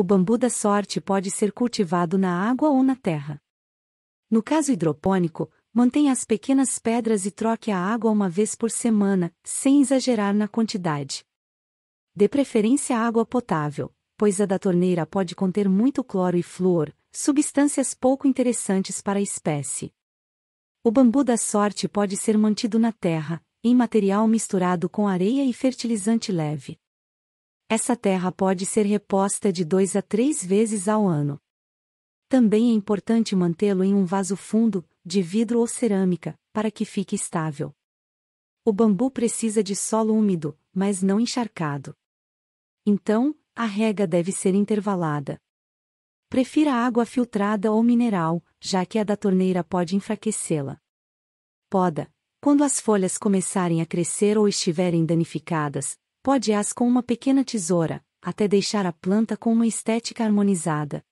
O bambu da sorte pode ser cultivado na água ou na terra. No caso hidropônico, mantenha as pequenas pedras e troque a água uma vez por semana, sem exagerar na quantidade. Dê preferência à água potável, pois a da torneira pode conter muito cloro e flúor, substâncias pouco interessantes para a espécie. O bambu da sorte pode ser mantido na terra, em material misturado com areia e fertilizante leve. Essa terra pode ser reposta de dois a três vezes ao ano. Também é importante mantê-lo em um vaso fundo, de vidro ou cerâmica, para que fique estável. O bambu precisa de solo úmido, mas não encharcado. Então, a rega deve ser intervalada. Prefira água filtrada ou mineral, já que a da torneira pode enfraquecê-la. Poda. Quando as folhas começarem a crescer ou estiverem danificadas, Pode-as com uma pequena tesoura, até deixar a planta com uma estética harmonizada,